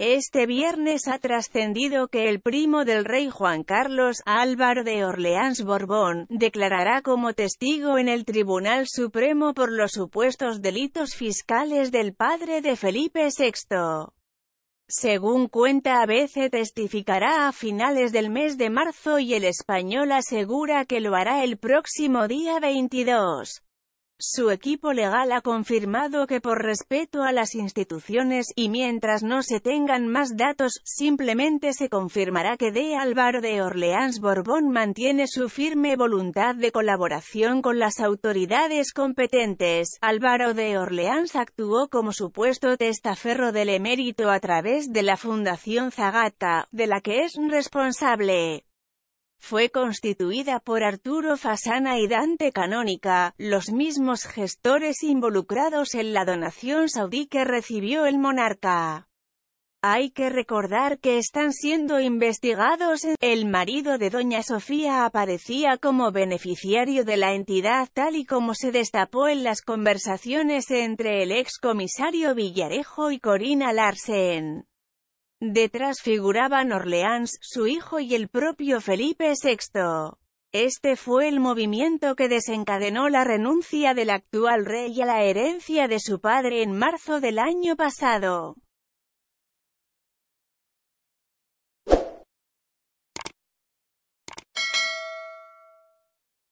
Este viernes ha trascendido que el primo del rey Juan Carlos, Álvaro de Orleans Borbón, declarará como testigo en el Tribunal Supremo por los supuestos delitos fiscales del padre de Felipe VI. Según cuenta ABC testificará a finales del mes de marzo y el español asegura que lo hará el próximo día 22. Su equipo legal ha confirmado que por respeto a las instituciones, y mientras no se tengan más datos, simplemente se confirmará que D. Álvaro de Orleans Borbón mantiene su firme voluntad de colaboración con las autoridades competentes. Álvaro de Orleans actuó como supuesto testaferro del emérito a través de la Fundación Zagata, de la que es responsable fue constituida por Arturo Fasana y Dante Canónica, los mismos gestores involucrados en la donación saudí que recibió el monarca. Hay que recordar que están siendo investigados en... El marido de Doña Sofía aparecía como beneficiario de la entidad tal y como se destapó en las conversaciones entre el ex comisario Villarejo y Corina Larsen. Detrás figuraban Orleans, su hijo y el propio Felipe VI. Este fue el movimiento que desencadenó la renuncia del actual rey a la herencia de su padre en marzo del año pasado.